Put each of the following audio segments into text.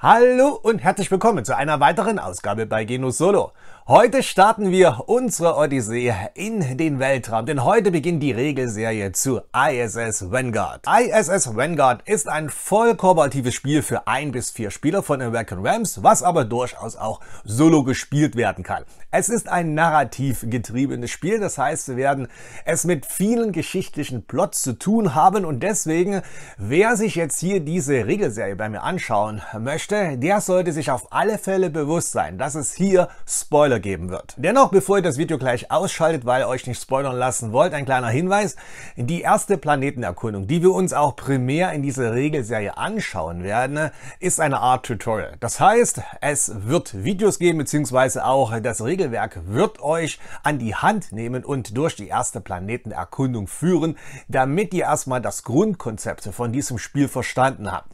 Hallo und herzlich willkommen zu einer weiteren Ausgabe bei Genus Solo. Heute starten wir unsere Odyssee in den Weltraum, denn heute beginnt die Regelserie zu ISS Vanguard. ISS Vanguard ist ein voll kooperatives Spiel für ein bis vier Spieler von American Rams, was aber durchaus auch solo gespielt werden kann. Es ist ein narrativ getriebenes Spiel, das heißt, wir werden es mit vielen geschichtlichen Plots zu tun haben und deswegen, wer sich jetzt hier diese Regelserie bei mir anschauen möchte, Stelle, der sollte sich auf alle Fälle bewusst sein, dass es hier Spoiler geben wird. Dennoch, bevor ihr das Video gleich ausschaltet, weil ihr euch nicht spoilern lassen wollt, ein kleiner Hinweis. Die erste Planetenerkundung, die wir uns auch primär in dieser Regelserie anschauen werden, ist eine Art Tutorial. Das heißt, es wird Videos geben, beziehungsweise auch das Regelwerk wird euch an die Hand nehmen und durch die erste Planetenerkundung führen, damit ihr erstmal das Grundkonzept von diesem Spiel verstanden habt.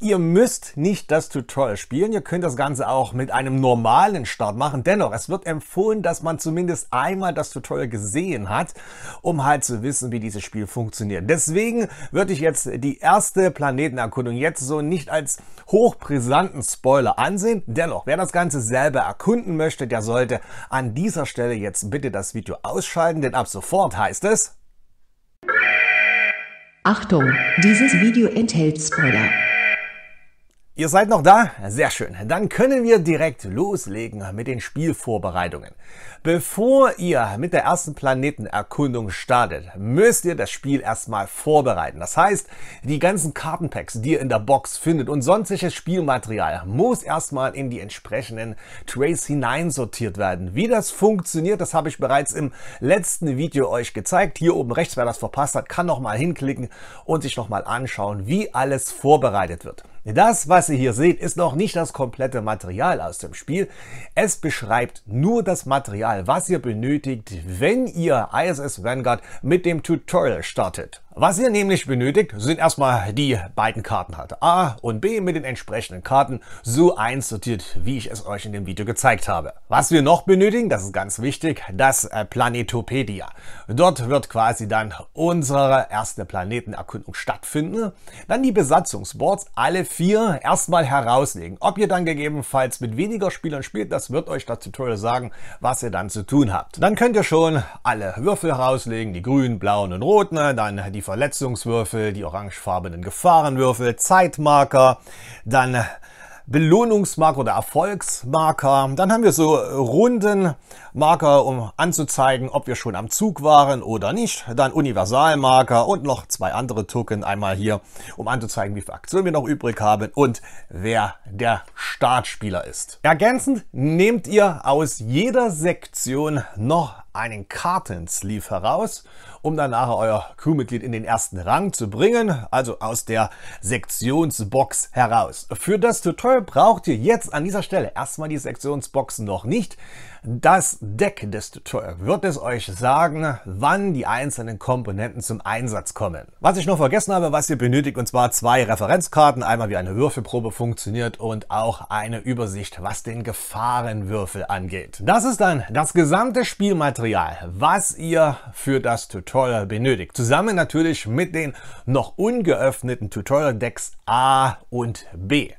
Ihr müsst nicht das Tutorial spielen. Ihr könnt das Ganze auch mit einem normalen Start machen. Dennoch, es wird empfohlen, dass man zumindest einmal das Tutorial gesehen hat, um halt zu wissen, wie dieses Spiel funktioniert. Deswegen würde ich jetzt die erste Planetenerkundung jetzt so nicht als hochbrisanten Spoiler ansehen. Dennoch, wer das Ganze selber erkunden möchte, der sollte an dieser Stelle jetzt bitte das Video ausschalten, denn ab sofort heißt es... Achtung, dieses Video enthält Spoiler. Ihr seid noch da? Sehr schön. Dann können wir direkt loslegen mit den Spielvorbereitungen. Bevor ihr mit der ersten Planetenerkundung startet, müsst ihr das Spiel erstmal vorbereiten. Das heißt, die ganzen Kartenpacks, die ihr in der Box findet und sonstiges Spielmaterial muss erstmal in die entsprechenden Trays hineinsortiert werden. Wie das funktioniert, das habe ich bereits im letzten Video euch gezeigt. Hier oben rechts, wer das verpasst hat, kann nochmal hinklicken und sich nochmal anschauen, wie alles vorbereitet wird. Das, was ihr hier seht, ist noch nicht das komplette Material aus dem Spiel. Es beschreibt nur das Material, was ihr benötigt, wenn ihr ISS Vanguard mit dem Tutorial startet. Was ihr nämlich benötigt, sind erstmal die beiden Karten halt A und B mit den entsprechenden Karten so einsortiert, wie ich es euch in dem Video gezeigt habe. Was wir noch benötigen, das ist ganz wichtig, das äh, Planetopedia. Dort wird quasi dann unsere erste Planetenerkundung stattfinden. Dann die Besatzungsboards, alle vier erstmal herauslegen. Ob ihr dann gegebenenfalls mit weniger Spielern spielt, das wird euch das Tutorial sagen, was ihr dann zu tun habt. Dann könnt ihr schon alle Würfel herauslegen, die grünen, blauen und roten, dann die Verletzungswürfel, die orangefarbenen Gefahrenwürfel, Zeitmarker, dann Belohnungsmarker oder Erfolgsmarker. Dann haben wir so Rundenmarker, um anzuzeigen, ob wir schon am Zug waren oder nicht. Dann Universalmarker und noch zwei andere Token. Einmal hier, um anzuzeigen, wie viel Aktionen wir noch übrig haben und wer der Startspieler ist. Ergänzend nehmt ihr aus jeder Sektion noch einen Kartensleeve heraus, um danach euer Crewmitglied in den ersten Rang zu bringen, also aus der Sektionsbox heraus. Für das Tutorial braucht ihr jetzt an dieser Stelle erstmal die Sektionsbox noch nicht, das Deck des Tutorials wird es euch sagen, wann die einzelnen Komponenten zum Einsatz kommen. Was ich noch vergessen habe, was ihr benötigt, und zwar zwei Referenzkarten, einmal wie eine Würfelprobe funktioniert und auch eine Übersicht, was den Gefahrenwürfel angeht. Das ist dann das gesamte Spielmaterial, was ihr für das Tutorial benötigt. Zusammen natürlich mit den noch ungeöffneten Tutorial-Decks A und B.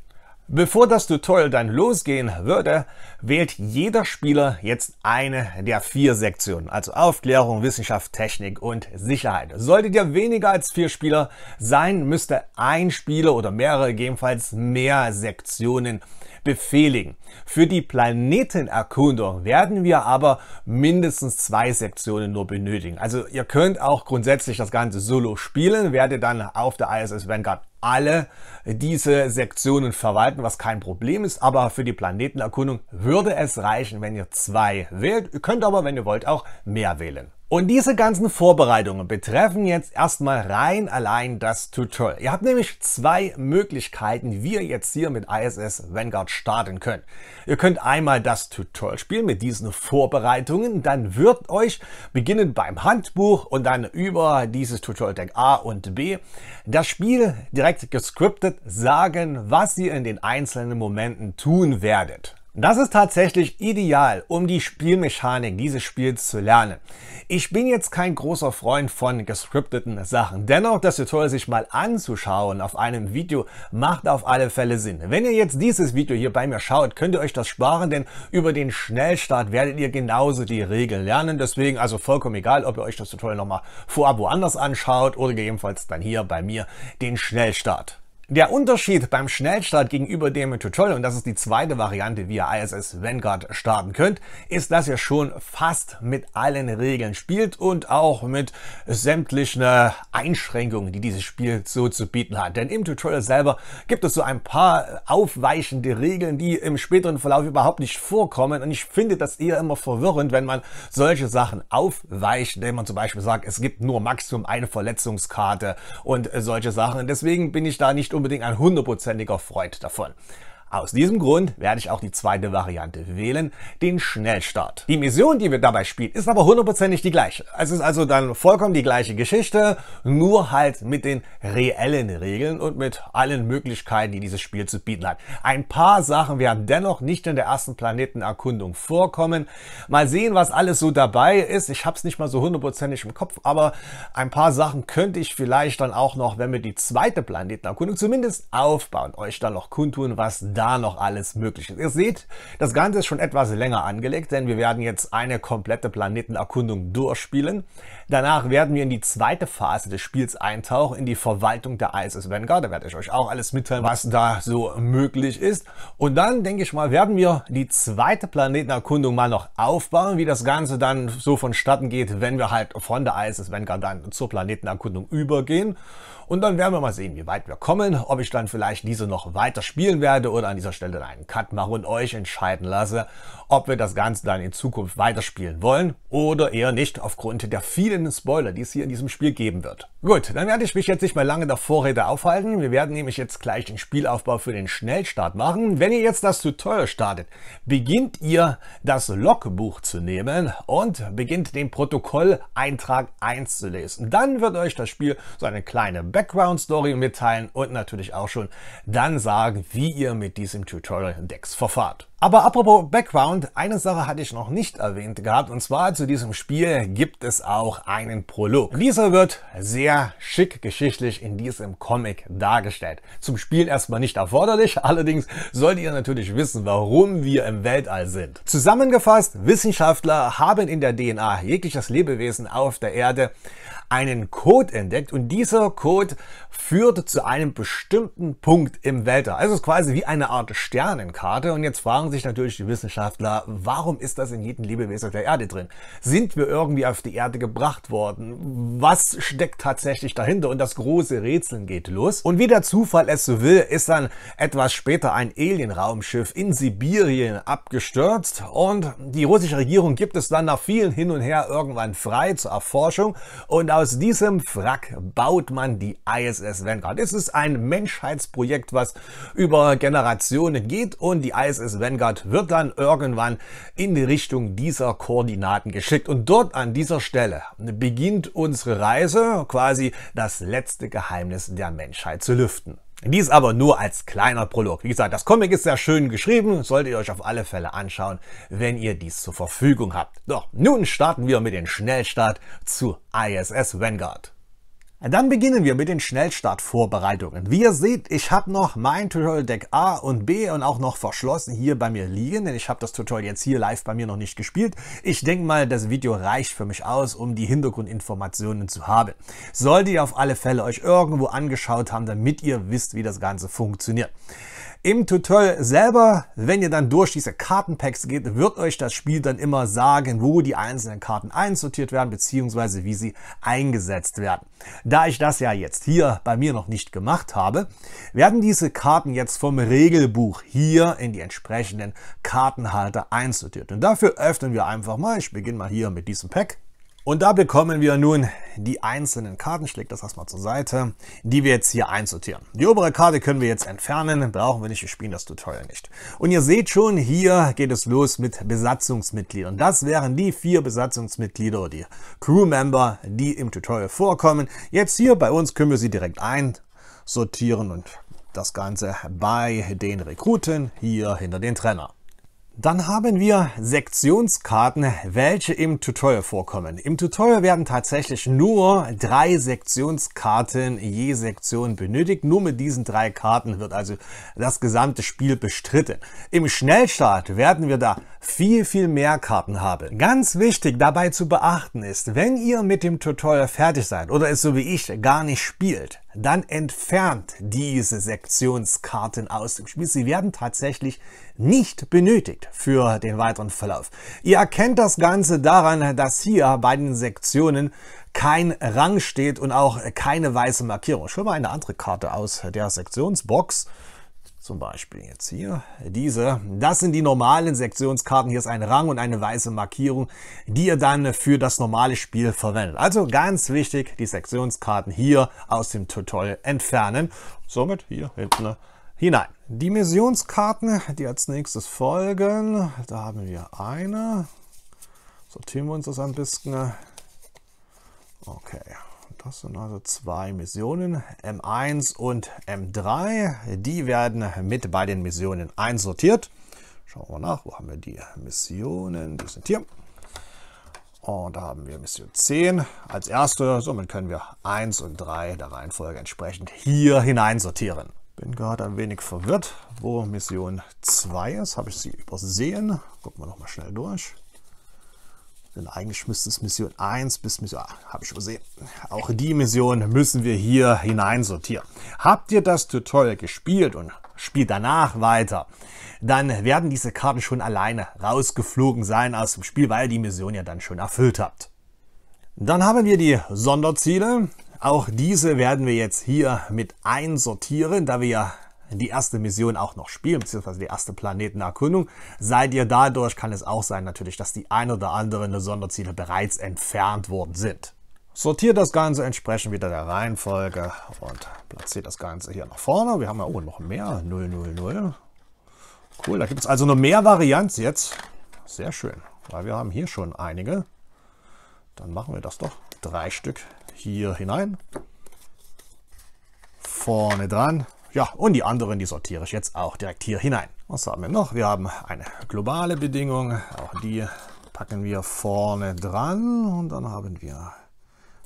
Bevor das Tutorial dann losgehen würde, wählt jeder Spieler jetzt eine der vier Sektionen, also Aufklärung, Wissenschaft, Technik und Sicherheit. Solltet ihr weniger als vier Spieler sein, müsste ein Spieler oder mehrere gegebenenfalls mehr Sektionen befehligen. Für die Planetenerkundung werden wir aber mindestens zwei Sektionen nur benötigen. Also ihr könnt auch grundsätzlich das Ganze solo spielen, werdet dann auf der ISS Vanguard alle diese Sektionen verwalten, was kein Problem ist. Aber für die Planetenerkundung würde es reichen, wenn ihr zwei wählt. Ihr könnt aber, wenn ihr wollt, auch mehr wählen. Und diese ganzen Vorbereitungen betreffen jetzt erstmal rein allein das Tutorial. Ihr habt nämlich zwei Möglichkeiten, wie ihr jetzt hier mit ISS Vanguard starten könnt. Ihr könnt einmal das Tutorial spielen mit diesen Vorbereitungen, dann wird euch beginnend beim Handbuch und dann über dieses Tutorial Deck A und B das Spiel direkt gescriptet sagen, was ihr in den einzelnen Momenten tun werdet. Das ist tatsächlich ideal, um die Spielmechanik dieses Spiels zu lernen. Ich bin jetzt kein großer Freund von gescripteten Sachen. Dennoch, das Tutorial sich mal anzuschauen auf einem Video macht auf alle Fälle Sinn. Wenn ihr jetzt dieses Video hier bei mir schaut, könnt ihr euch das sparen, denn über den Schnellstart werdet ihr genauso die Regeln lernen. Deswegen also vollkommen egal, ob ihr euch das Tutorial nochmal vorab woanders anschaut oder gegebenenfalls dann hier bei mir den Schnellstart. Der Unterschied beim Schnellstart gegenüber dem Tutorial, und das ist die zweite Variante, wie ihr ISS Vanguard starten könnt, ist, dass ihr schon fast mit allen Regeln spielt und auch mit sämtlichen äh, Einschränkungen, die dieses Spiel so zu bieten hat. Denn im Tutorial selber gibt es so ein paar äh, aufweichende Regeln, die im späteren Verlauf überhaupt nicht vorkommen. Und ich finde das eher immer verwirrend, wenn man solche Sachen aufweicht, wenn man zum Beispiel sagt, es gibt nur Maximum eine Verletzungskarte und äh, solche Sachen. Deswegen bin ich da nicht unbedingt ein hundertprozentiger Freund davon. Aus diesem Grund werde ich auch die zweite Variante wählen, den Schnellstart. Die Mission, die wir dabei spielen, ist aber hundertprozentig die gleiche. Es ist also dann vollkommen die gleiche Geschichte, nur halt mit den reellen Regeln und mit allen Möglichkeiten, die dieses Spiel zu bieten hat. Ein paar Sachen werden dennoch nicht in der ersten Planetenerkundung vorkommen. Mal sehen, was alles so dabei ist. Ich habe es nicht mal so hundertprozentig im Kopf, aber ein paar Sachen könnte ich vielleicht dann auch noch, wenn wir die zweite Planetenerkundung zumindest aufbauen, euch dann noch kundtun, was da da noch alles möglich ist. Ihr seht, das Ganze ist schon etwas länger angelegt, denn wir werden jetzt eine komplette Planetenerkundung durchspielen. Danach werden wir in die zweite Phase des Spiels eintauchen, in die Verwaltung der ISS Vanguard. Da werde ich euch auch alles mitteilen, was da so möglich ist. Und dann, denke ich mal, werden wir die zweite Planetenerkundung mal noch aufbauen, wie das Ganze dann so vonstatten geht, wenn wir halt von der ISS Vanguard dann zur Planetenerkundung übergehen. Und dann werden wir mal sehen, wie weit wir kommen, ob ich dann vielleicht diese noch weiter spielen werde oder an dieser Stelle einen Cut mache und euch entscheiden lasse, ob wir das Ganze dann in Zukunft weiterspielen wollen oder eher nicht aufgrund der vielen Spoiler, die es hier in diesem Spiel geben wird. Gut, dann werde ich mich jetzt nicht mehr lange der Vorräte aufhalten. Wir werden nämlich jetzt gleich den Spielaufbau für den Schnellstart machen. Wenn ihr jetzt das Tutorial startet, beginnt ihr das Logbuch zu nehmen und beginnt den Protokolleintrag 1 zu lesen. Dann wird euch das Spiel so eine kleine Background-Story mitteilen und natürlich auch schon dann sagen, wie ihr mit diesem Tutorial Dex verfahrt. Aber apropos Background, eine Sache hatte ich noch nicht erwähnt gehabt und zwar zu diesem Spiel gibt es auch einen Prolog. Dieser wird sehr schick geschichtlich in diesem Comic dargestellt. Zum Spiel erstmal nicht erforderlich, allerdings solltet ihr natürlich wissen, warum wir im Weltall sind. Zusammengefasst, Wissenschaftler haben in der DNA jegliches Lebewesen auf der Erde einen Code entdeckt und dieser Code führt zu einem bestimmten Punkt im Weltall. Also es ist quasi wie eine Art Sternenkarte und jetzt fragen sich natürlich die Wissenschaftler, warum ist das in jedem Lebewesen der Erde drin? Sind wir irgendwie auf die Erde gebracht worden? Was steckt tatsächlich dahinter? Und das große Rätseln geht los. Und wie der Zufall es so will, ist dann etwas später ein Alienraumschiff in Sibirien abgestürzt und die russische Regierung gibt es dann nach vielen hin und her irgendwann frei zur Erforschung und aus diesem Frack baut man die ISS Vanguard. Es ist ein Menschheitsprojekt, was über Generationen geht und die ISS Vanguard wird dann irgendwann in die Richtung dieser Koordinaten geschickt. Und dort an dieser Stelle beginnt unsere Reise, quasi das letzte Geheimnis der Menschheit zu lüften. Dies aber nur als kleiner Prolog. Wie gesagt, das Comic ist sehr schön geschrieben, solltet ihr euch auf alle Fälle anschauen, wenn ihr dies zur Verfügung habt. Doch, nun starten wir mit dem Schnellstart zu ISS Vanguard. Dann beginnen wir mit den Schnellstartvorbereitungen. Wie ihr seht, ich habe noch mein Tutorial Deck A und B und auch noch verschlossen hier bei mir liegen, denn ich habe das Tutorial jetzt hier live bei mir noch nicht gespielt. Ich denke mal, das Video reicht für mich aus, um die Hintergrundinformationen zu haben. Solltet ihr auf alle Fälle euch irgendwo angeschaut haben, damit ihr wisst, wie das Ganze funktioniert. Im Tutorial selber, wenn ihr dann durch diese Kartenpacks geht, wird euch das Spiel dann immer sagen, wo die einzelnen Karten einsortiert werden beziehungsweise wie sie eingesetzt werden. Da ich das ja jetzt hier bei mir noch nicht gemacht habe, werden diese Karten jetzt vom Regelbuch hier in die entsprechenden Kartenhalter einsortiert. Und dafür öffnen wir einfach mal, ich beginne mal hier mit diesem Pack. Und da bekommen wir nun die einzelnen Karten, ich schlägt das erstmal zur Seite, die wir jetzt hier einsortieren. Die obere Karte können wir jetzt entfernen, brauchen wir nicht, wir spielen das Tutorial nicht. Und ihr seht schon, hier geht es los mit Besatzungsmitgliedern. Das wären die vier Besatzungsmitglieder, die Crewmember, die im Tutorial vorkommen. Jetzt hier bei uns können wir sie direkt einsortieren und das Ganze bei den Rekruten hier hinter den Trainer. Dann haben wir Sektionskarten, welche im Tutorial vorkommen. Im Tutorial werden tatsächlich nur drei Sektionskarten je Sektion benötigt. Nur mit diesen drei Karten wird also das gesamte Spiel bestritten. Im Schnellstart werden wir da viel, viel mehr Karten haben. Ganz wichtig dabei zu beachten ist, wenn ihr mit dem Tutorial fertig seid oder es so wie ich gar nicht spielt, dann entfernt diese Sektionskarten aus dem Spiel. Sie werden tatsächlich nicht benötigt für den weiteren Verlauf. Ihr erkennt das Ganze daran, dass hier bei den Sektionen kein Rang steht und auch keine weiße Markierung. Schon mal eine andere Karte aus der Sektionsbox. Zum Beispiel jetzt hier diese. Das sind die normalen Sektionskarten. Hier ist ein Rang und eine weiße Markierung, die ihr dann für das normale Spiel verwendet. Also ganz wichtig, die Sektionskarten hier aus dem Tutorial entfernen. Somit hier hinten äh, hinein. Die Missionskarten, die als nächstes folgen. Da haben wir eine. Sortieren wir uns das ein bisschen. Okay. Das sind also zwei Missionen, M1 und M3. Die werden mit bei den Missionen einsortiert. Schauen wir nach, wo haben wir die Missionen? Die sind hier. Und da haben wir Mission 10 als erste. Somit können wir 1 und 3 der Reihenfolge entsprechend hier hineinsortieren. Bin gerade ein wenig verwirrt, wo Mission 2 ist. Habe ich sie übersehen? Gucken wir nochmal schnell durch. Denn eigentlich müsste es Mission 1 bis Mission, ah, habe ich übersehen. Auch die Mission müssen wir hier hineinsortieren. Habt ihr das Tutorial gespielt und spielt danach weiter, dann werden diese Karten schon alleine rausgeflogen sein aus dem Spiel, weil ihr die Mission ja dann schon erfüllt habt. Dann haben wir die Sonderziele. Auch diese werden wir jetzt hier mit einsortieren, da wir ja die erste Mission auch noch spielen, beziehungsweise die erste Planetenerkundung. Seid ihr dadurch, kann es auch sein natürlich, dass die ein oder anderen Sonderziele bereits entfernt worden sind. Sortiert das Ganze entsprechend wieder der Reihenfolge und platziert das Ganze hier nach vorne. Wir haben ja oben noch mehr, 000. Cool, da gibt es also noch mehr Varianz jetzt. Sehr schön, weil wir haben hier schon einige. Dann machen wir das doch. Drei Stück hier hinein. Vorne dran, ja, und die anderen, die sortiere ich jetzt auch direkt hier hinein. Was haben wir noch? Wir haben eine globale Bedingung. Auch die packen wir vorne dran. Und dann haben wir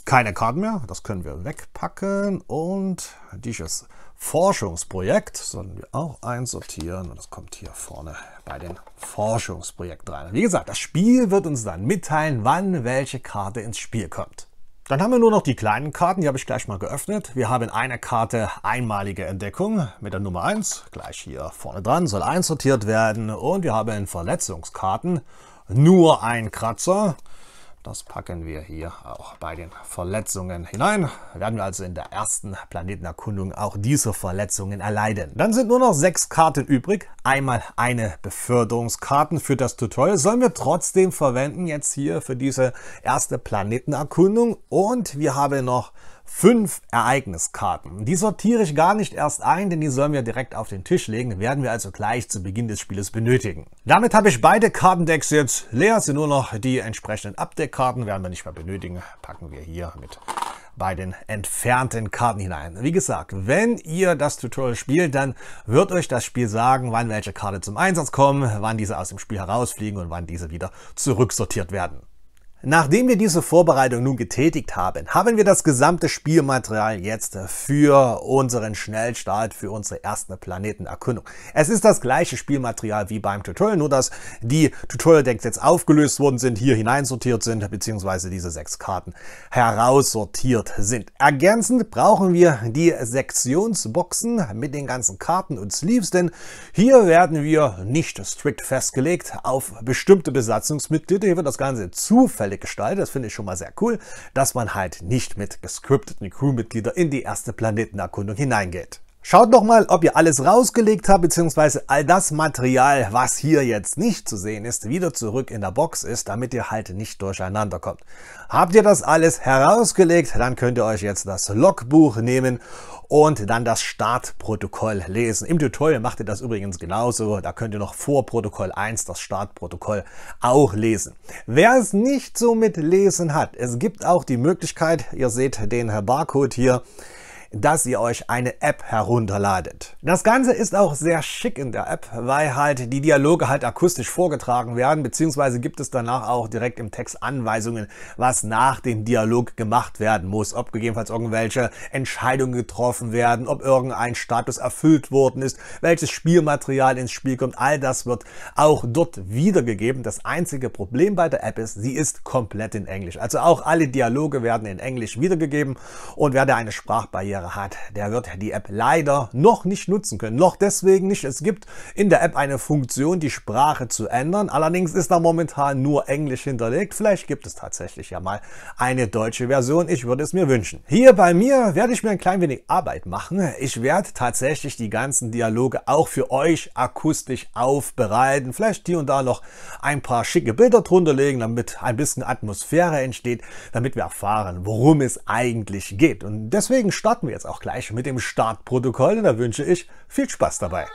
keine Karten mehr. Das können wir wegpacken. Und dieses Forschungsprojekt sollen wir auch einsortieren. Und das kommt hier vorne bei den Forschungsprojekten rein. Wie gesagt, das Spiel wird uns dann mitteilen, wann welche Karte ins Spiel kommt. Dann haben wir nur noch die kleinen Karten, die habe ich gleich mal geöffnet. Wir haben eine Karte einmalige Entdeckung mit der Nummer 1, gleich hier vorne dran, soll einsortiert werden. Und wir haben Verletzungskarten, nur ein Kratzer. Das packen wir hier auch bei den Verletzungen hinein. Werden wir also in der ersten Planetenerkundung auch diese Verletzungen erleiden. Dann sind nur noch sechs Karten übrig. Einmal eine Beförderungskarten für das Tutorial. Sollen wir trotzdem verwenden jetzt hier für diese erste Planetenerkundung. Und wir haben noch fünf Ereigniskarten. Die sortiere ich gar nicht erst ein, denn die sollen wir direkt auf den Tisch legen, werden wir also gleich zu Beginn des Spieles benötigen. Damit habe ich beide Kartendecks jetzt leer, sind nur noch die entsprechenden Abdeckkarten, werden wir nicht mehr benötigen, packen wir hier mit bei den entfernten Karten hinein. Wie gesagt, wenn ihr das Tutorial spielt, dann wird euch das Spiel sagen, wann welche Karte zum Einsatz kommen, wann diese aus dem Spiel herausfliegen und wann diese wieder zurücksortiert werden. Nachdem wir diese Vorbereitung nun getätigt haben, haben wir das gesamte Spielmaterial jetzt für unseren Schnellstart, für unsere erste Planetenerkundung. Es ist das gleiche Spielmaterial wie beim Tutorial, nur dass die Tutorial-Decks jetzt aufgelöst worden sind, hier hineinsortiert sind, beziehungsweise diese sechs Karten heraussortiert sind. Ergänzend brauchen wir die Sektionsboxen mit den ganzen Karten und Sleeves, denn hier werden wir nicht strikt festgelegt auf bestimmte Besatzungsmitglieder. Hier wird das Ganze zufällig vielfältig gestaltet. Das finde ich schon mal sehr cool, dass man halt nicht mit gescripteten Crewmitgliedern in die erste Planetenerkundung hineingeht. Schaut doch mal, ob ihr alles rausgelegt habt, beziehungsweise all das Material, was hier jetzt nicht zu sehen ist, wieder zurück in der Box ist, damit ihr halt nicht durcheinander kommt. Habt ihr das alles herausgelegt, dann könnt ihr euch jetzt das Logbuch nehmen und dann das Startprotokoll lesen. Im Tutorial macht ihr das übrigens genauso, da könnt ihr noch vor Protokoll 1 das Startprotokoll auch lesen. Wer es nicht so mit Lesen hat, es gibt auch die Möglichkeit, ihr seht den Barcode hier, dass ihr euch eine App herunterladet. Das Ganze ist auch sehr schick in der App, weil halt die Dialoge halt akustisch vorgetragen werden, beziehungsweise gibt es danach auch direkt im Text Anweisungen, was nach dem Dialog gemacht werden muss, ob gegebenenfalls irgendwelche Entscheidungen getroffen werden, ob irgendein Status erfüllt worden ist, welches Spielmaterial ins Spiel kommt, all das wird auch dort wiedergegeben. Das einzige Problem bei der App ist, sie ist komplett in Englisch. Also auch alle Dialoge werden in Englisch wiedergegeben und wer da eine Sprachbarriere Privatsphäre hat, der wird die App leider noch nicht nutzen können. Noch deswegen nicht. Es gibt in der App eine Funktion, die Sprache zu ändern. Allerdings ist da momentan nur Englisch hinterlegt. Vielleicht gibt es tatsächlich ja mal eine deutsche Version. Ich würde es mir wünschen. Hier bei mir werde ich mir ein klein wenig Arbeit machen. Ich werde tatsächlich die ganzen Dialoge auch für euch akustisch aufbereiten. Vielleicht hier und da noch ein paar schicke Bilder drunter legen, damit ein bisschen Atmosphäre entsteht, damit wir erfahren, worum es eigentlich geht. Und deswegen starten wir starten jetzt auch gleich mit dem Startprotokoll und da wünsche ich viel Spaß dabei.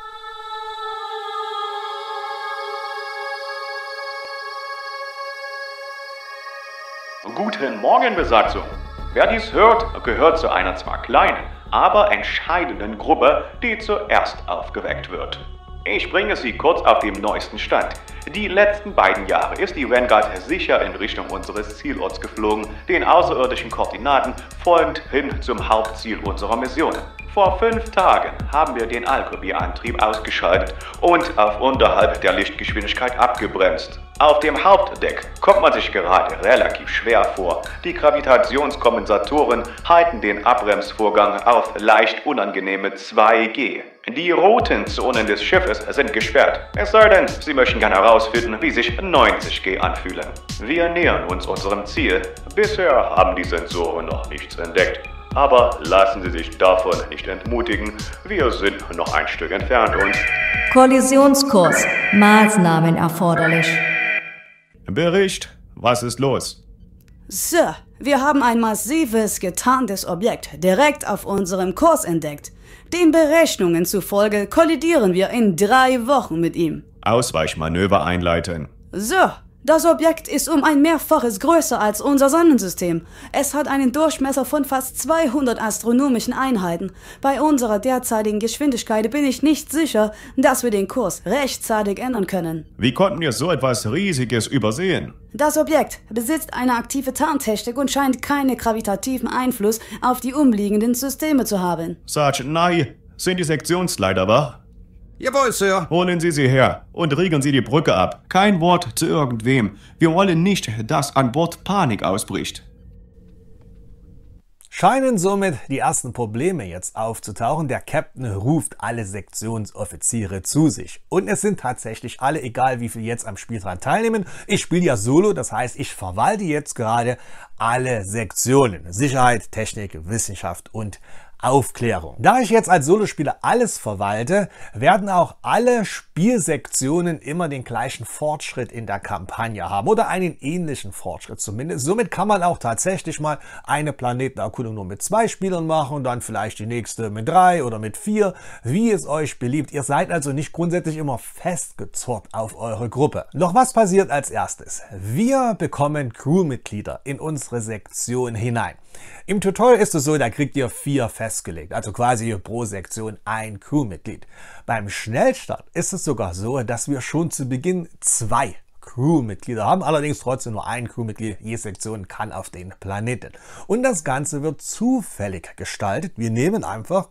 Guten Morgen, Besatzung. Wer dies hört, gehört zu einer zwar kleinen, aber entscheidenden Gruppe, die zuerst aufgeweckt wird. Ich bringe Sie kurz auf den neuesten Stand. Die letzten beiden Jahre ist die Vanguard sicher in Richtung unseres Zielorts geflogen, den außerirdischen Koordinaten folgend hin zum Hauptziel unserer Mission. Vor fünf Tagen haben wir den Alkobi-Antrieb ausgeschaltet und auf unterhalb der Lichtgeschwindigkeit abgebremst. Auf dem Hauptdeck kommt man sich gerade relativ schwer vor. Die Gravitationskompensatoren halten den Abbremsvorgang auf leicht unangenehme 2G. Die roten Zonen des Schiffes sind gesperrt, es sei denn, Sie möchten gerne herausfinden, wie sich 90G anfühlen. Wir nähern uns unserem Ziel. Bisher haben die Sensoren noch nichts entdeckt. Aber lassen Sie sich davon nicht entmutigen, wir sind noch ein Stück entfernt und... Kollisionskurs, Maßnahmen erforderlich. Bericht, was ist los? Sir, wir haben ein massives getarntes Objekt direkt auf unserem Kurs entdeckt. Den Berechnungen zufolge kollidieren wir in drei Wochen mit ihm. Ausweichmanöver einleiten. So, das Objekt ist um ein Mehrfaches größer als unser Sonnensystem. Es hat einen Durchmesser von fast 200 astronomischen Einheiten. Bei unserer derzeitigen Geschwindigkeit bin ich nicht sicher, dass wir den Kurs rechtzeitig ändern können. Wie konnten wir so etwas Riesiges übersehen? Das Objekt besitzt eine aktive Tarntechnik und scheint keinen gravitativen Einfluss auf die umliegenden Systeme zu haben. Sergeant Nye, sind die Sektionsleiter wach? Jawohl, Sir. Holen Sie sie her und riegeln Sie die Brücke ab. Kein Wort zu irgendwem. Wir wollen nicht, dass an Bord Panik ausbricht. Scheinen somit die ersten Probleme jetzt aufzutauchen. Der Captain ruft alle Sektionsoffiziere zu sich. Und es sind tatsächlich alle, egal wie viel jetzt am Spiel dran teilnehmen. Ich spiele ja solo, das heißt, ich verwalte jetzt gerade alle Sektionen. Sicherheit, Technik, Wissenschaft und Aufklärung. Da ich jetzt als Solospieler alles verwalte, werden auch alle Spielsektionen immer den gleichen Fortschritt in der Kampagne haben oder einen ähnlichen Fortschritt zumindest. Somit kann man auch tatsächlich mal eine Planetenerkundung nur mit zwei Spielern machen und dann vielleicht die nächste mit drei oder mit vier, wie es euch beliebt. Ihr seid also nicht grundsätzlich immer festgezurrt auf eure Gruppe. Doch was passiert als erstes? Wir bekommen Crewmitglieder in unsere Sektion hinein. Im Tutorial ist es so, da kriegt ihr vier festgelegt, also quasi pro Sektion ein Crewmitglied. Beim Schnellstart ist es sogar so, dass wir schon zu Beginn zwei Crewmitglieder haben, allerdings trotzdem nur ein Crewmitglied. Je Sektion kann auf den Planeten. Und das Ganze wird zufällig gestaltet. Wir nehmen einfach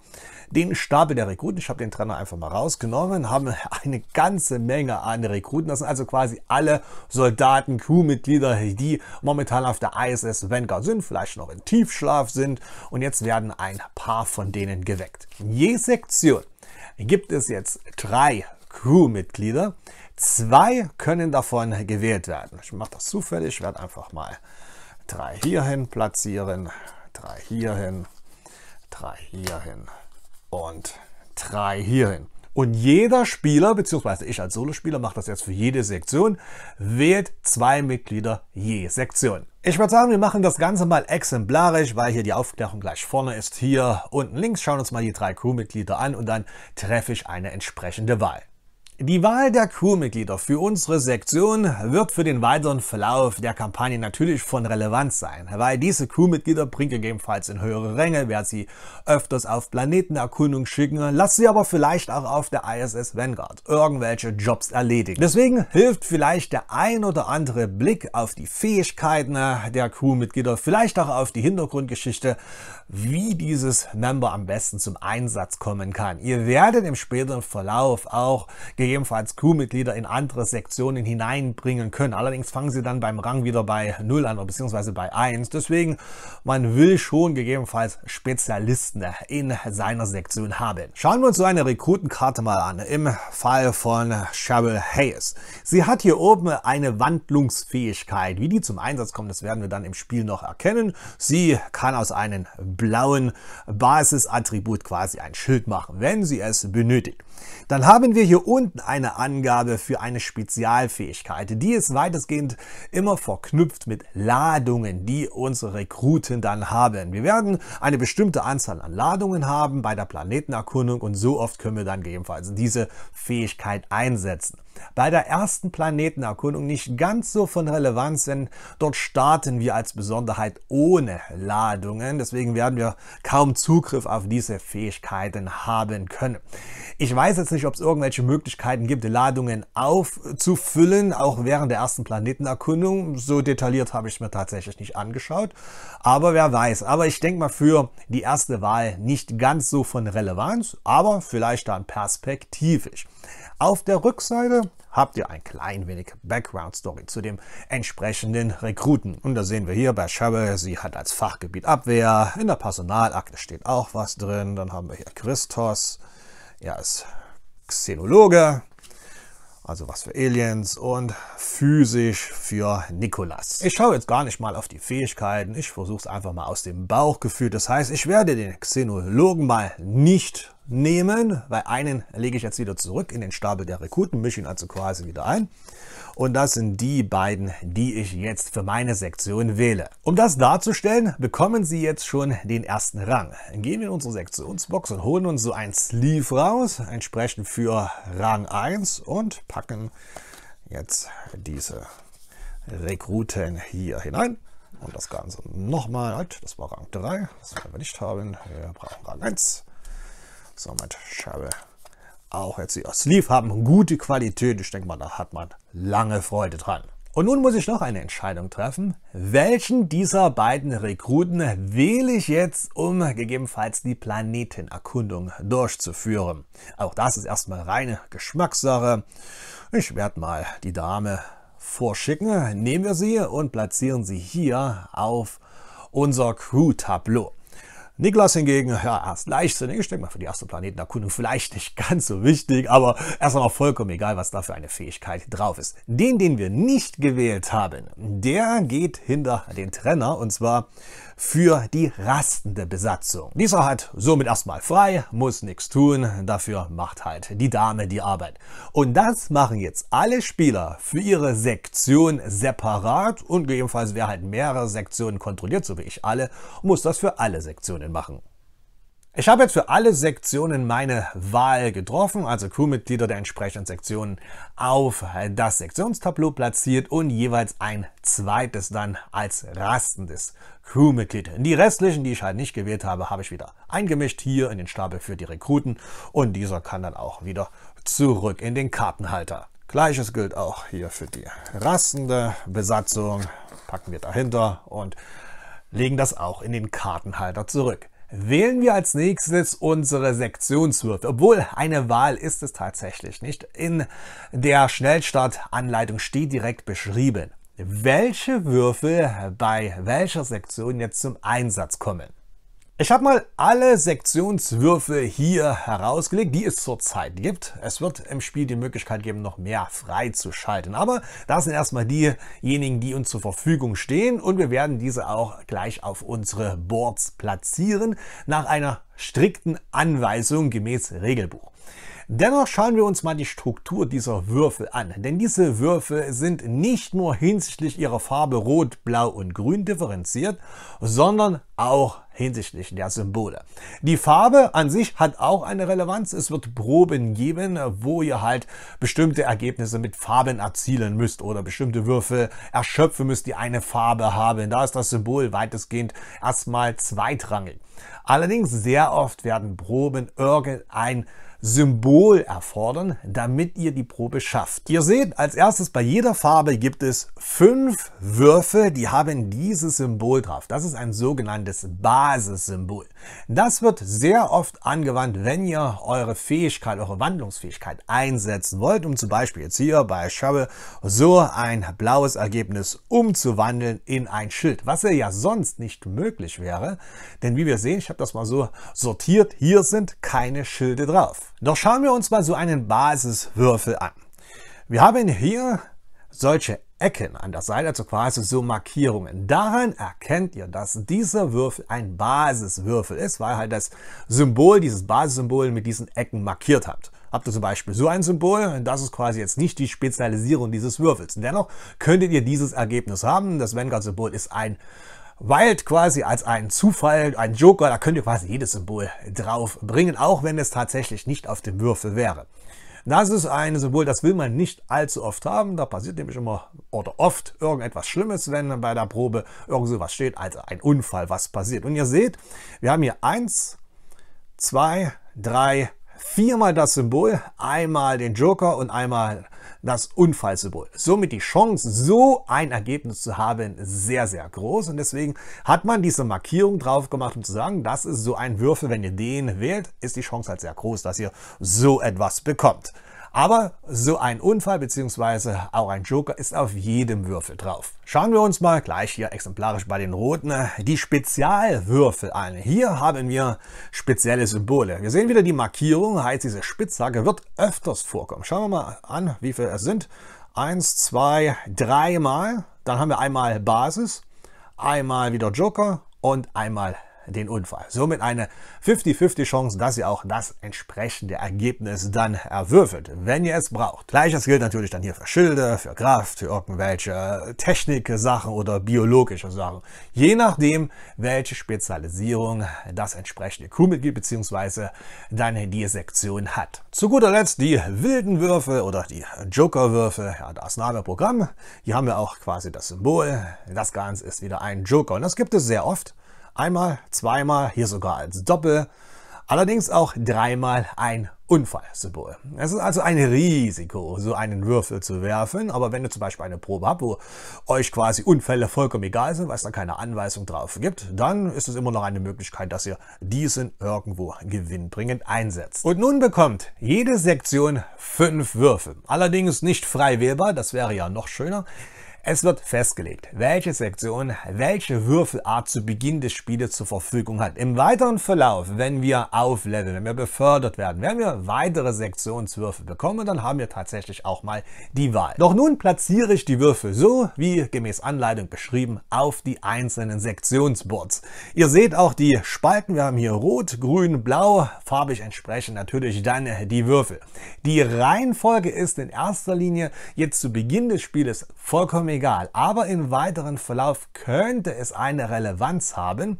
den Stapel der Rekruten, ich habe den Trainer einfach mal rausgenommen, haben eine ganze Menge an Rekruten. Das sind also quasi alle Soldaten, Crewmitglieder, die momentan auf der ISS Vanguard sind, vielleicht noch in Tiefschlaf sind. Und jetzt werden ein paar von denen geweckt. Je Sektion gibt es jetzt drei Crewmitglieder, Zwei können davon gewählt werden. Ich mache das zufällig, ich werde einfach mal drei hierhin platzieren, drei hierhin, drei hierhin und drei hierhin. Und jeder Spieler, beziehungsweise ich als Solospieler mache das jetzt für jede Sektion, wählt zwei Mitglieder je Sektion. Ich würde sagen, wir machen das Ganze mal exemplarisch, weil hier die Aufklärung gleich vorne ist. Hier unten links schauen uns mal die drei Crewmitglieder an und dann treffe ich eine entsprechende Wahl. Die Wahl der Crewmitglieder für unsere Sektion wird für den weiteren Verlauf der Kampagne natürlich von Relevanz sein, weil diese Crewmitglieder bringen gegebenenfalls in höhere Ränge, werden sie öfters auf Planetenerkundung schicken, lassen sie aber vielleicht auch auf der ISS Vanguard irgendwelche Jobs erledigen. Deswegen hilft vielleicht der ein oder andere Blick auf die Fähigkeiten der Crewmitglieder, vielleicht auch auf die Hintergrundgeschichte, wie dieses Member am besten zum Einsatz kommen kann. Ihr werdet im späteren Verlauf auch gegebenenfalls gegebenenfalls Crewmitglieder in andere Sektionen hineinbringen können. Allerdings fangen sie dann beim Rang wieder bei 0 an, beziehungsweise bei 1. Deswegen, man will schon gegebenenfalls Spezialisten in seiner Sektion haben. Schauen wir uns so eine Rekrutenkarte mal an, im Fall von Cheryl Hayes. Sie hat hier oben eine Wandlungsfähigkeit. Wie die zum Einsatz kommt, das werden wir dann im Spiel noch erkennen. Sie kann aus einem blauen Basisattribut quasi ein Schild machen, wenn sie es benötigt. Dann haben wir hier unten eine Angabe für eine Spezialfähigkeit. Die ist weitestgehend immer verknüpft mit Ladungen, die unsere Rekruten dann haben. Wir werden eine bestimmte Anzahl an Ladungen haben bei der Planetenerkundung und so oft können wir dann gegebenenfalls diese Fähigkeit einsetzen bei der ersten Planetenerkundung nicht ganz so von Relevanz, denn dort starten wir als Besonderheit ohne Ladungen. Deswegen werden wir kaum Zugriff auf diese Fähigkeiten haben können. Ich weiß jetzt nicht, ob es irgendwelche Möglichkeiten gibt, Ladungen aufzufüllen, auch während der ersten Planetenerkundung. So detailliert habe ich es mir tatsächlich nicht angeschaut. Aber wer weiß. Aber ich denke mal für die erste Wahl nicht ganz so von Relevanz, aber vielleicht dann perspektivisch. Auf der Rückseite Dafür habt ihr ein klein wenig Background-Story zu dem entsprechenden Rekruten. Und da sehen wir hier bei Shabbe, sie hat als Fachgebiet Abwehr. In der Personalakte steht auch was drin. Dann haben wir hier Christos. Er ist Xenologe, also was für Aliens und physisch für Nikolas. Ich schaue jetzt gar nicht mal auf die Fähigkeiten, ich versuche es einfach mal aus dem Bauchgefühl. Das heißt, ich werde den Xenologen mal nicht nehmen, weil einen lege ich jetzt wieder zurück in den Stapel der Rekruten, mische ihn also quasi wieder ein. Und das sind die beiden, die ich jetzt für meine Sektion wähle. Um das darzustellen, bekommen Sie jetzt schon den ersten Rang. Gehen wir in unsere Sektionsbox und holen uns so ein Sleeve raus, entsprechend für Rang 1 und packen jetzt diese Rekruten hier hinein. Und das Ganze nochmal, halt, das war Rang 3, das wollen wir nicht haben, wir brauchen Rang 1. Somit Scheibe auch jetzt die Sleeve haben gute Qualität. Ich denke mal, da hat man lange Freude dran. Und nun muss ich noch eine Entscheidung treffen. Welchen dieser beiden Rekruten wähle ich jetzt, um gegebenenfalls die Planetenerkundung durchzuführen? Auch das ist erstmal reine Geschmackssache. Ich werde mal die Dame vorschicken. Nehmen wir sie und platzieren sie hier auf unser Crew-Tableau. Niklas hingegen, ja, erst leichtsinnig. Ich denke mal, für die erste Planetenerkundung vielleicht nicht ganz so wichtig, aber erstmal auch vollkommen egal, was da für eine Fähigkeit drauf ist. Den, den wir nicht gewählt haben, der geht hinter den Trenner und zwar für die rastende Besatzung. Dieser hat somit erstmal frei, muss nichts tun, dafür macht halt die Dame die Arbeit. Und das machen jetzt alle Spieler für ihre Sektion separat und gegebenenfalls wer halt mehrere Sektionen kontrolliert, so wie ich alle, muss das für alle Sektionen machen. Ich habe jetzt für alle Sektionen meine Wahl getroffen, also Crewmitglieder der entsprechenden Sektionen auf das Sektionstableau platziert und jeweils ein zweites dann als rastendes Crewmitglied. Die restlichen, die ich halt nicht gewählt habe, habe ich wieder eingemischt hier in den Stapel für die Rekruten und dieser kann dann auch wieder zurück in den Kartenhalter. Gleiches gilt auch hier für die rastende Besatzung. Packen wir dahinter und legen das auch in den Kartenhalter zurück. Wählen wir als nächstes unsere Sektionswürfe. Obwohl eine Wahl ist es tatsächlich nicht. In der Schnellstartanleitung steht direkt beschrieben, welche Würfel bei welcher Sektion jetzt zum Einsatz kommen. Ich habe mal alle Sektionswürfe hier herausgelegt, die es zurzeit gibt. Es wird im Spiel die Möglichkeit geben, noch mehr freizuschalten. Aber das sind erstmal diejenigen, die uns zur Verfügung stehen. Und wir werden diese auch gleich auf unsere Boards platzieren, nach einer strikten Anweisung gemäß Regelbuch. Dennoch schauen wir uns mal die Struktur dieser Würfel an, denn diese Würfel sind nicht nur hinsichtlich ihrer Farbe rot, blau und grün differenziert, sondern auch hinsichtlich der Symbole. Die Farbe an sich hat auch eine Relevanz. Es wird Proben geben, wo ihr halt bestimmte Ergebnisse mit Farben erzielen müsst oder bestimmte Würfel erschöpfen müsst, die eine Farbe haben. Da ist das Symbol weitestgehend erstmal zweitrangig. Allerdings sehr oft werden Proben irgendein Symbol erfordern, damit ihr die Probe schafft. Ihr seht, als erstes bei jeder Farbe gibt es fünf Würfel, die haben dieses Symbol drauf. Das ist ein sogenanntes Basissymbol. Das wird sehr oft angewandt, wenn ihr eure Fähigkeit, eure Wandlungsfähigkeit einsetzen wollt, um zum Beispiel jetzt hier bei Shovel so ein blaues Ergebnis umzuwandeln in ein Schild, was ja sonst nicht möglich wäre. Denn wie wir sehen, ich habe das mal so sortiert, hier sind keine Schilde drauf. Doch schauen wir uns mal so einen Basiswürfel an. Wir haben hier solche Ecken an der Seite, also quasi so Markierungen. Daran erkennt ihr, dass dieser Würfel ein Basiswürfel ist, weil halt das Symbol, dieses Basissymbol mit diesen Ecken markiert habt. Habt ihr zum Beispiel so ein Symbol, das ist quasi jetzt nicht die Spezialisierung dieses Würfels. Dennoch könntet ihr dieses Ergebnis haben. Das Vanguard-Symbol ist ein Wild quasi als ein Zufall, ein Joker, da könnt ihr quasi jedes Symbol drauf bringen, auch wenn es tatsächlich nicht auf dem Würfel wäre. Das ist ein Symbol, das will man nicht allzu oft haben. Da passiert nämlich immer oder oft irgendetwas Schlimmes, wenn bei der Probe irgend so was steht, also ein Unfall, was passiert. Und ihr seht, wir haben hier eins, zwei, drei, viermal das Symbol, einmal den Joker und einmal das Unfallsymbol. Somit die Chance, so ein Ergebnis zu haben, sehr, sehr groß. Und deswegen hat man diese Markierung drauf gemacht, um zu sagen, das ist so ein Würfel. Wenn ihr den wählt, ist die Chance halt sehr groß, dass ihr so etwas bekommt. Aber so ein Unfall bzw. auch ein Joker ist auf jedem Würfel drauf. Schauen wir uns mal gleich hier exemplarisch bei den roten äh, die Spezialwürfel an. Hier haben wir spezielle Symbole. Wir sehen wieder die Markierung, heißt diese Spitzhacke wird öfters vorkommen. Schauen wir mal an, wie viele es sind. Eins, zwei, dreimal. Dann haben wir einmal Basis, einmal wieder Joker und einmal den Unfall. Somit eine 50-50 Chance, dass ihr auch das entsprechende Ergebnis dann erwürfelt, wenn ihr es braucht. Gleiches gilt natürlich dann hier für Schilde, für Kraft, für irgendwelche Technik-Sachen oder biologische Sachen. Je nachdem, welche Spezialisierung das entsprechende Crewmitglied bzw. dann die Sektion hat. Zu guter Letzt die wilden Würfe oder die Joker-Würfe, ja, das Name Programm. Hier haben wir auch quasi das Symbol. Das Ganze ist wieder ein Joker und das gibt es sehr oft. Einmal, zweimal, hier sogar als Doppel. Allerdings auch dreimal ein Unfallsymbol. Es ist also ein Risiko, so einen Würfel zu werfen. Aber wenn ihr zum Beispiel eine Probe habt, wo euch quasi Unfälle vollkommen egal sind, weil es da keine Anweisung drauf gibt, dann ist es immer noch eine Möglichkeit, dass ihr diesen irgendwo gewinnbringend einsetzt. Und nun bekommt jede Sektion fünf Würfel. Allerdings nicht frei wählbar, das wäre ja noch schöner. Es wird festgelegt, welche Sektion welche Würfelart zu Beginn des Spieles zur Verfügung hat. Im weiteren Verlauf, wenn wir aufleveln, wenn wir befördert werden, wenn wir weitere Sektionswürfel bekommen, dann haben wir tatsächlich auch mal die Wahl. Doch nun platziere ich die Würfel so, wie gemäß Anleitung beschrieben, auf die einzelnen Sektionsboards. Ihr seht auch die Spalten. Wir haben hier rot, grün, blau. Farbig entsprechend natürlich dann die Würfel. Die Reihenfolge ist in erster Linie jetzt zu Beginn des Spieles vollkommen egal. Aber im weiteren Verlauf könnte es eine Relevanz haben,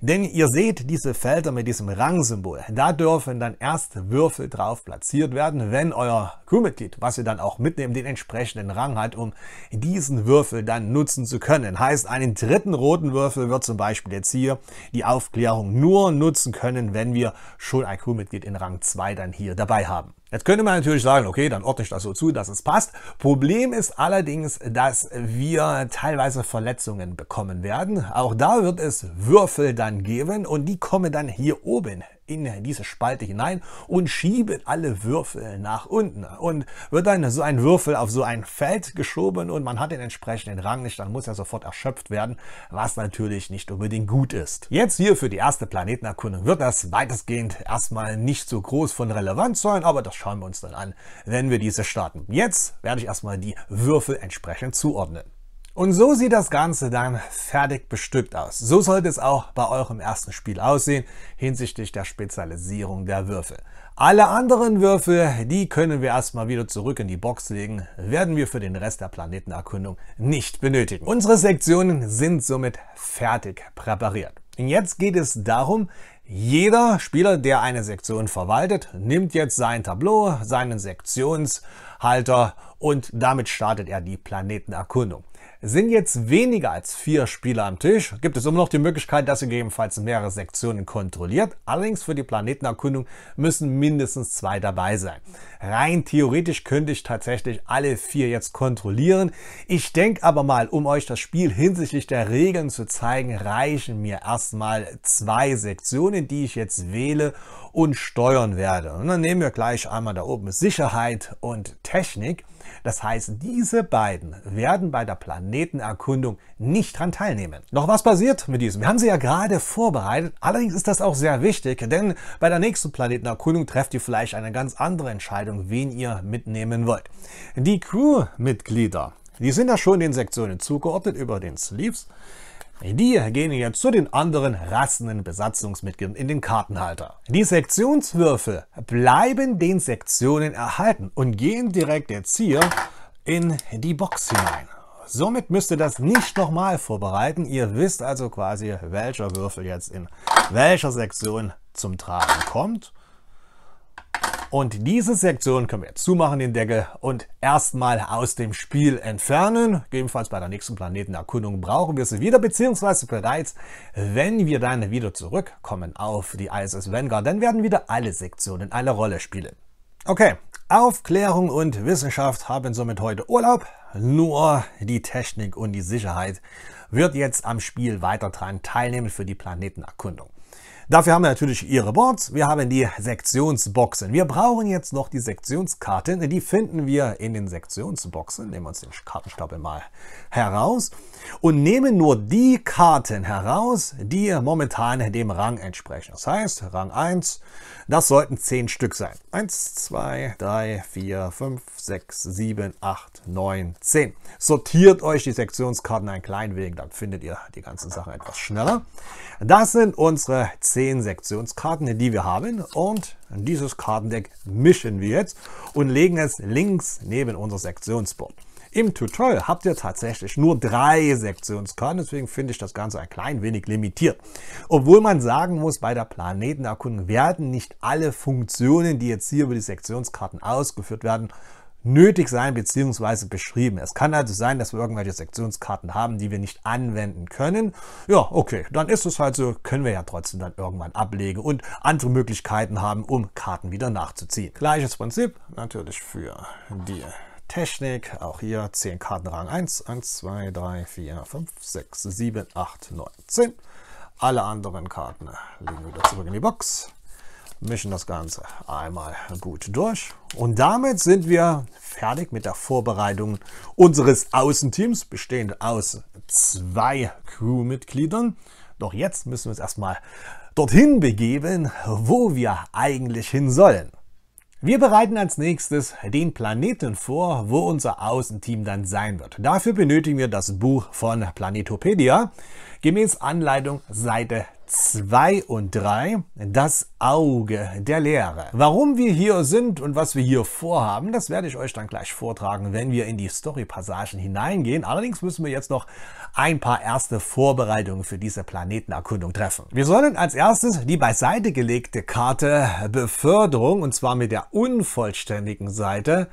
denn ihr seht diese Felder mit diesem Rangsymbol. Da dürfen dann erst Würfel drauf platziert werden, wenn euer Crewmitglied, was ihr dann auch mitnehmt, den entsprechenden Rang hat, um diesen Würfel dann nutzen zu können. Heißt, einen dritten roten Würfel wird zum Beispiel jetzt hier die Aufklärung nur nutzen können, wenn wir schon ein Crewmitglied in Rang 2 dann hier dabei haben. Jetzt könnte man natürlich sagen, okay, dann ordne ich das so zu, dass es passt. Problem ist allerdings, dass wir teilweise Verletzungen bekommen werden. Auch da wird es Würfel dann geben und die kommen dann hier oben in diese Spalte hinein und schiebe alle Würfel nach unten. Und wird dann so ein Würfel auf so ein Feld geschoben und man hat den entsprechenden Rang nicht, dann muss er sofort erschöpft werden, was natürlich nicht unbedingt gut ist. Jetzt hier für die erste Planetenerkundung wird das weitestgehend erstmal nicht so groß von Relevanz sein, aber das schauen wir uns dann an, wenn wir diese starten. Jetzt werde ich erstmal die Würfel entsprechend zuordnen. Und so sieht das Ganze dann fertig bestückt aus. So sollte es auch bei eurem ersten Spiel aussehen hinsichtlich der Spezialisierung der Würfel. Alle anderen Würfel, die können wir erstmal wieder zurück in die Box legen, werden wir für den Rest der Planetenerkundung nicht benötigen. Unsere Sektionen sind somit fertig präpariert. jetzt geht es darum, jeder Spieler, der eine Sektion verwaltet, nimmt jetzt sein Tableau, seinen Sektionshalter und damit startet er die Planetenerkundung. Sind jetzt weniger als vier Spieler am Tisch, gibt es immer noch die Möglichkeit, dass ihr gegebenenfalls mehrere Sektionen kontrolliert. Allerdings für die Planetenerkundung müssen mindestens zwei dabei sein. Rein theoretisch könnte ich tatsächlich alle vier jetzt kontrollieren. Ich denke aber mal, um euch das Spiel hinsichtlich der Regeln zu zeigen, reichen mir erstmal zwei Sektionen, die ich jetzt wähle und steuern werde. Und dann nehmen wir gleich einmal da oben Sicherheit und Technik. Das heißt, diese beiden werden bei der Planetenerkundung nicht dran teilnehmen. Noch was passiert mit diesem? Wir haben sie ja gerade vorbereitet. Allerdings ist das auch sehr wichtig, denn bei der nächsten Planetenerkundung trefft ihr vielleicht eine ganz andere Entscheidung, wen ihr mitnehmen wollt. Die Crewmitglieder, die sind ja schon den Sektionen zugeordnet über den Sleeves. Die gehen jetzt zu den anderen rassenden Besatzungsmitgliedern in den Kartenhalter. Die Sektionswürfel bleiben den Sektionen erhalten und gehen direkt jetzt hier in die Box hinein. Somit müsst ihr das nicht nochmal vorbereiten. Ihr wisst also quasi, welcher Würfel jetzt in welcher Sektion zum Tragen kommt. Und diese Sektion können wir jetzt zumachen, den Deckel, und erstmal aus dem Spiel entfernen. Gegebenenfalls bei der nächsten Planetenerkundung brauchen wir sie wieder, beziehungsweise bereits, wenn wir dann wieder zurückkommen auf die ISS Vanguard, dann werden wieder alle Sektionen eine Rolle spielen. Okay, Aufklärung und Wissenschaft haben somit heute Urlaub. Nur die Technik und die Sicherheit wird jetzt am Spiel weiter dran teilnehmen für die Planetenerkundung. Dafür haben wir natürlich ihre Boards, wir haben die Sektionsboxen. Wir brauchen jetzt noch die Sektionskarten, die finden wir in den Sektionsboxen. Nehmen wir uns den Kartenstapel mal heraus und nehme nur die Karten heraus, die momentan dem Rang entsprechen. Das heißt, Rang 1, das sollten 10 Stück sein. 1, 2, 3, 4, 5, 6, 7, 8, 9, 10. Sortiert euch die Sektionskarten ein klein wenig, dann findet ihr die ganzen Sachen etwas schneller. Das sind unsere 10 Sektionskarten, die wir haben und dieses Kartendeck mischen wir jetzt und legen es links neben unser Sektionsboard. Im Tutorial habt ihr tatsächlich nur drei Sektionskarten, deswegen finde ich das Ganze ein klein wenig limitiert. Obwohl man sagen muss, bei der Planetenerkundung werden nicht alle Funktionen, die jetzt hier über die Sektionskarten ausgeführt werden, nötig sein bzw. beschrieben. Es kann also sein, dass wir irgendwelche Sektionskarten haben, die wir nicht anwenden können. Ja, okay, dann ist es halt so, können wir ja trotzdem dann irgendwann ablegen und andere Möglichkeiten haben, um Karten wieder nachzuziehen. Gleiches Prinzip natürlich für die Technik. Auch hier 10 Karten Rang 1. 1, 2, 3, 4, 5, 6, 7, 8, 9, 10. Alle anderen Karten legen wir wieder zurück in die Box. Mischen das Ganze einmal gut durch. Und damit sind wir fertig mit der Vorbereitung unseres Außenteams, bestehend aus zwei Crewmitgliedern. Doch jetzt müssen wir uns erstmal dorthin begeben, wo wir eigentlich hin sollen. Wir bereiten als nächstes den Planeten vor, wo unser Außenteam dann sein wird. Dafür benötigen wir das Buch von Planetopedia, gemäß Anleitung Seite 2 und 3, das Auge der Lehre. Warum wir hier sind und was wir hier vorhaben, das werde ich euch dann gleich vortragen, wenn wir in die Story-Passagen hineingehen. Allerdings müssen wir jetzt noch ein paar erste Vorbereitungen für diese Planetenerkundung treffen. Wir sollen als erstes die beiseite gelegte Karte Beförderung, und zwar mit der unvollständigen Seite,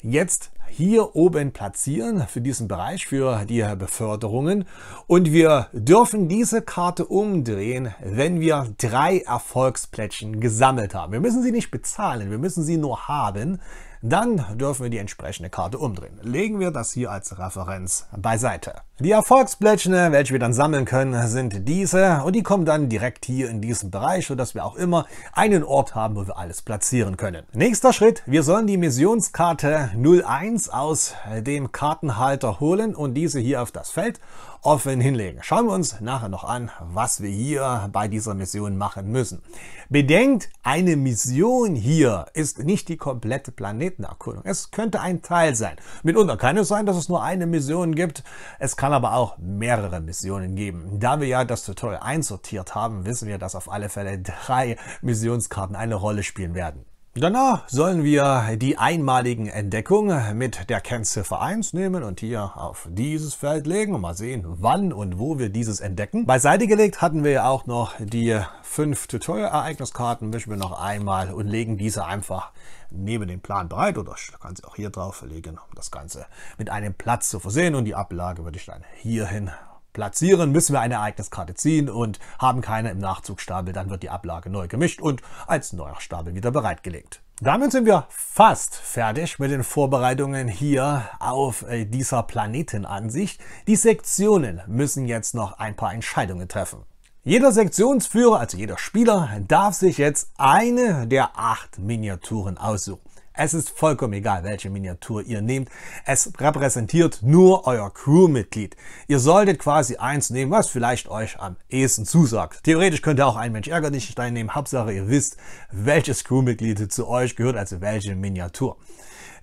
jetzt hier oben platzieren für diesen Bereich, für die Beförderungen. Und wir dürfen diese Karte umdrehen, wenn wir drei Erfolgsplättchen gesammelt haben. Wir müssen sie nicht bezahlen, wir müssen sie nur haben dann dürfen wir die entsprechende Karte umdrehen. Legen wir das hier als Referenz beiseite. Die Erfolgsblättchen, welche wir dann sammeln können, sind diese und die kommen dann direkt hier in diesen Bereich, sodass wir auch immer einen Ort haben, wo wir alles platzieren können. Nächster Schritt, wir sollen die Missionskarte 01 aus dem Kartenhalter holen und diese hier auf das Feld offen hinlegen. Schauen wir uns nachher noch an, was wir hier bei dieser Mission machen müssen. Bedenkt, eine Mission hier ist nicht die komplette Planetenerkundung. Es könnte ein Teil sein. Mitunter kann es sein, dass es nur eine Mission gibt. Es kann aber auch mehrere Missionen geben. Da wir ja das Tutorial einsortiert haben, wissen wir, dass auf alle Fälle drei Missionskarten eine Rolle spielen werden. Danach sollen wir die einmaligen Entdeckungen mit der Kennziffer 1 nehmen und hier auf dieses Feld legen und mal sehen, wann und wo wir dieses entdecken. Beiseite gelegt hatten wir ja auch noch die fünf Tutorial-Ereigniskarten, wischen wir noch einmal und legen diese einfach neben den Plan bereit oder ich kann sie auch hier drauf legen, um das Ganze mit einem Platz zu versehen und die Ablage würde ich dann hierhin platzieren, müssen wir eine Ereigniskarte ziehen und haben keine im Nachzugstapel, dann wird die Ablage neu gemischt und als neuer Stapel wieder bereitgelegt. Damit sind wir fast fertig mit den Vorbereitungen hier auf äh, dieser Planetenansicht. Die Sektionen müssen jetzt noch ein paar Entscheidungen treffen. Jeder Sektionsführer, also jeder Spieler, darf sich jetzt eine der acht Miniaturen aussuchen. Es ist vollkommen egal, welche Miniatur ihr nehmt. Es repräsentiert nur euer Crewmitglied. Ihr solltet quasi eins nehmen, was vielleicht euch am ehesten zusagt. Theoretisch könnt ihr auch ein Mensch ärgerlich Stein nehmen. Hauptsache ihr wisst, welches Crewmitglied zu euch gehört, also welche Miniatur.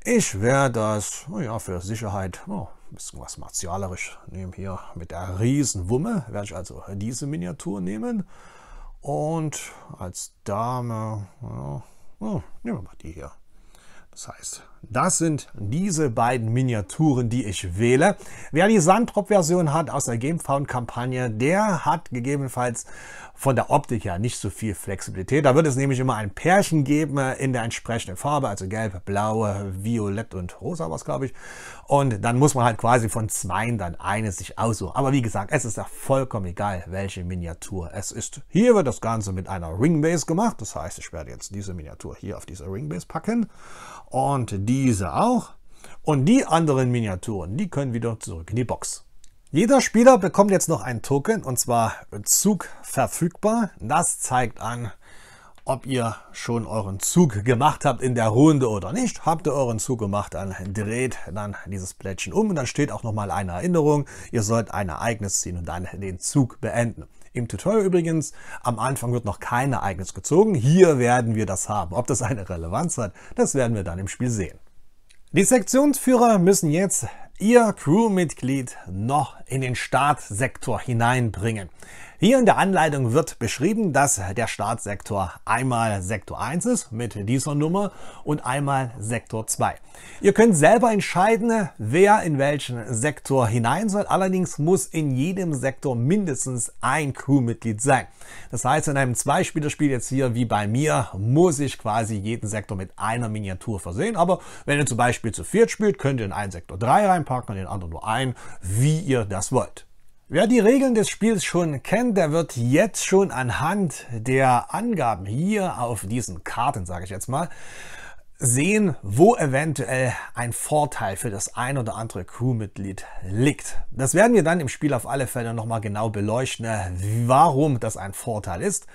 Ich werde das, oh ja, für Sicherheit, oh, ein bisschen was martialerisch nehmen hier. Mit der Riesenwumme werde ich also diese Miniatur nehmen. Und als Dame, ja, oh, nehmen wir mal die hier. size Das sind diese beiden Miniaturen, die ich wähle. Wer die Sandrop-Version hat aus der GameFound-Kampagne, der hat gegebenenfalls von der Optik her nicht so viel Flexibilität. Da wird es nämlich immer ein Pärchen geben äh, in der entsprechenden Farbe, also gelb, blau, violett und rosa was glaube ich. Und dann muss man halt quasi von zweien dann eines sich aussuchen. Aber wie gesagt, es ist ja vollkommen egal, welche Miniatur es ist. Hier wird das Ganze mit einer Ringbase gemacht. Das heißt, ich werde jetzt diese Miniatur hier auf diese Ringbase packen und diese auch. Und die anderen Miniaturen, die können wieder zurück in die Box. Jeder Spieler bekommt jetzt noch ein Token, und zwar Zug verfügbar. Das zeigt an, ob ihr schon euren Zug gemacht habt in der Runde oder nicht. Habt ihr euren Zug gemacht, dann dreht dann dieses Plättchen um und dann steht auch nochmal eine Erinnerung. Ihr sollt ein Ereignis ziehen und dann den Zug beenden. Im Tutorial übrigens, am Anfang wird noch kein Ereignis gezogen, hier werden wir das haben. Ob das eine Relevanz hat, das werden wir dann im Spiel sehen. Die Sektionsführer müssen jetzt ihr Crewmitglied noch in den Staatssektor hineinbringen. Hier in der Anleitung wird beschrieben, dass der Staatssektor einmal Sektor 1 ist mit dieser Nummer und einmal Sektor 2. Ihr könnt selber entscheiden, wer in welchen Sektor hinein soll. Allerdings muss in jedem Sektor mindestens ein Crewmitglied sein. Das heißt, in einem Zweispielerspiel jetzt hier wie bei mir muss ich quasi jeden Sektor mit einer Miniatur versehen. Aber wenn ihr zum Beispiel zu viert spielt, könnt ihr in einen Sektor 3 reinpacken und in den anderen nur ein, wie ihr das das wollt. Wer die Regeln des Spiels schon kennt, der wird jetzt schon anhand der Angaben hier auf diesen Karten, sage ich jetzt mal, sehen, wo eventuell ein Vorteil für das ein oder andere Crewmitglied liegt. Das werden wir dann im Spiel auf alle Fälle nochmal genau beleuchten, äh, warum das ein Vorteil ist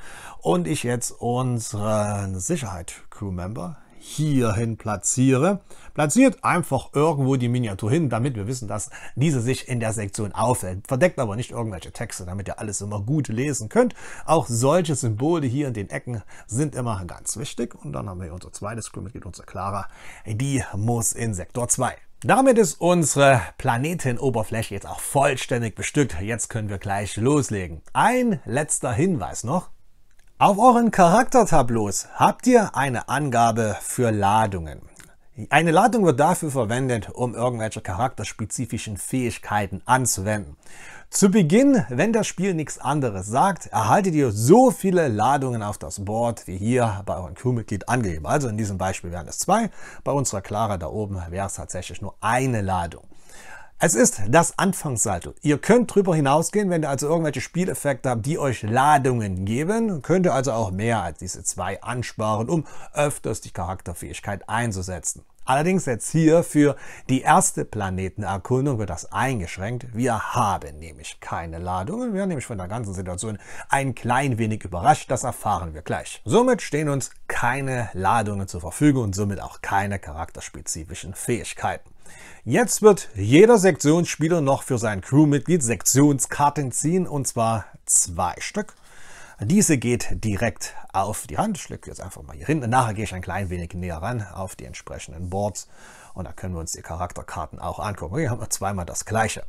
und ich jetzt unseren Sicherheit-Crew-Member hierhin platziere. Platziert einfach irgendwo die Miniatur hin, damit wir wissen, dass diese sich in der Sektion auffällt. Verdeckt aber nicht irgendwelche Texte, damit ihr alles immer gut lesen könnt. Auch solche Symbole hier in den Ecken sind immer ganz wichtig. Und dann haben wir hier unser zweites Crewmitglied, unser Clara. Die muss in Sektor 2. Damit ist unsere Planetenoberfläche jetzt auch vollständig bestückt. Jetzt können wir gleich loslegen. Ein letzter Hinweis noch. Auf euren Charaktertableaus habt ihr eine Angabe für Ladungen. Eine Ladung wird dafür verwendet, um irgendwelche charakterspezifischen Fähigkeiten anzuwenden. Zu Beginn, wenn das Spiel nichts anderes sagt, erhaltet ihr so viele Ladungen auf das Board, wie hier bei eurem Crewmitglied angegeben. Also in diesem Beispiel wären es zwei, bei unserer Clara da oben wäre es tatsächlich nur eine Ladung. Es ist das Anfangssaldo. Ihr könnt drüber hinausgehen, wenn ihr also irgendwelche Spieleffekte habt, die euch Ladungen geben. Könnt ihr also auch mehr als diese zwei ansparen, um öfters die Charakterfähigkeit einzusetzen. Allerdings jetzt hier für die erste Planetenerkundung wird das eingeschränkt. Wir haben nämlich keine Ladungen. Wir haben nämlich von der ganzen Situation ein klein wenig überrascht. Das erfahren wir gleich. Somit stehen uns keine Ladungen zur Verfügung und somit auch keine charakterspezifischen Fähigkeiten. Jetzt wird jeder Sektionsspieler noch für sein Crewmitglied Sektionskarten ziehen und zwar zwei Stück. Diese geht direkt auf die Hand. Ich lege jetzt einfach mal hier hin. Nachher gehe ich ein klein wenig näher ran auf die entsprechenden Boards. Und da können wir uns die Charakterkarten auch angucken. Hier haben wir zweimal das gleiche.